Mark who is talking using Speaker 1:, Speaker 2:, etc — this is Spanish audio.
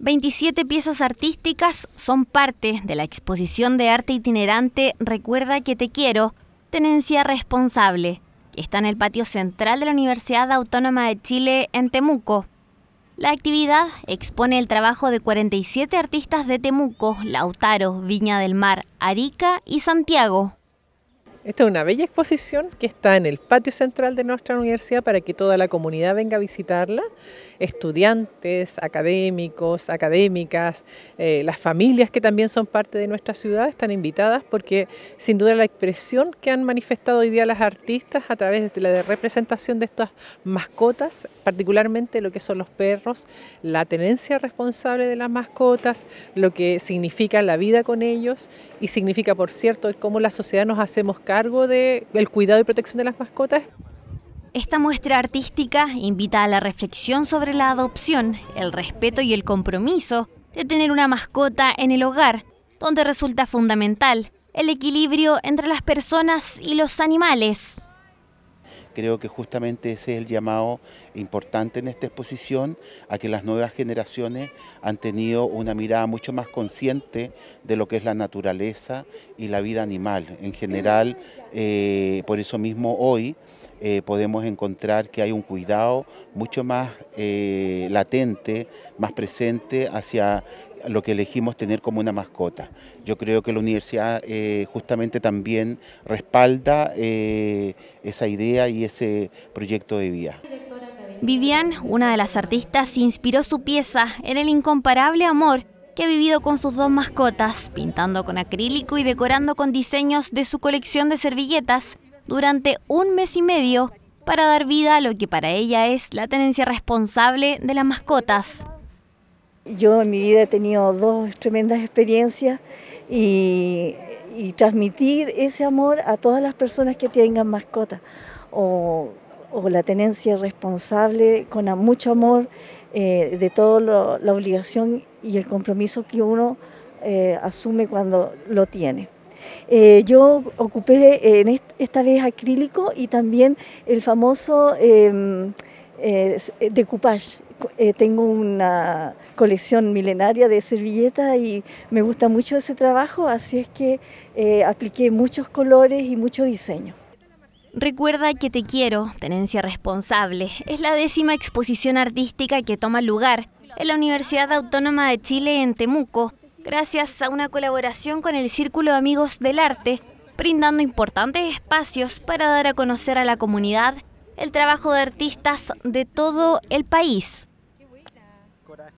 Speaker 1: 27 piezas artísticas son parte de la exposición de arte itinerante Recuerda que te quiero, tenencia responsable, que está en el patio central de la Universidad Autónoma de Chile en Temuco. La actividad expone el trabajo de 47 artistas de Temuco, Lautaro, Viña del Mar,
Speaker 2: Arica y Santiago. Esta es una bella exposición que está en el patio central de nuestra universidad para que toda la comunidad venga a visitarla, estudiantes, académicos, académicas, eh, las familias que también son parte de nuestra ciudad están invitadas porque sin duda la expresión que han manifestado hoy día las artistas a través de la representación de estas mascotas, particularmente lo que son los perros, la tenencia responsable de las mascotas, lo que significa la vida con ellos y significa, por cierto, cómo la sociedad nos hacemos cargo cargo del cuidado y protección de las mascotas.
Speaker 1: Esta muestra artística invita a la reflexión sobre la adopción, el respeto y el compromiso de tener una mascota en el hogar, donde resulta fundamental el equilibrio entre las personas y los animales.
Speaker 3: Creo que justamente ese es el llamado importante en esta exposición, a que las nuevas generaciones han tenido una mirada mucho más consciente de lo que es la naturaleza y la vida animal. En general, eh, por eso mismo hoy eh, podemos encontrar que hay un cuidado mucho más eh, latente, más presente hacia lo que elegimos tener como una mascota. Yo creo que la universidad eh, justamente también respalda eh, esa idea y ese proyecto de vida.
Speaker 1: Vivian, una de las artistas, inspiró su pieza en el incomparable amor que ha vivido con sus dos mascotas, pintando con acrílico y decorando con diseños de su colección de servilletas durante un mes y medio para dar vida a lo que para ella es la tenencia responsable de las mascotas.
Speaker 4: Yo en mi vida he tenido dos tremendas experiencias y, transmitir ese amor a todas las personas que tengan mascotas o, la tenencia responsable con mucho amor eh, de toda la obligación y el compromiso que uno eh, asume cuando lo tiene. Eh, yo ocupé en esta vez acrílico y también el famoso em, eh, de eh, tengo una colección milenaria de servilletas y me gusta mucho ese trabajo, así es que eh, apliqué muchos colores y mucho diseño.
Speaker 1: Recuerda que Te Quiero, Tenencia Responsable, es la décima exposición artística que toma lugar en la Universidad Autónoma de Chile en Temuco, gracias a una colaboración con el Círculo de Amigos del Arte, brindando importantes espacios para dar a conocer a la comunidad
Speaker 3: el trabajo de artistas de todo el país.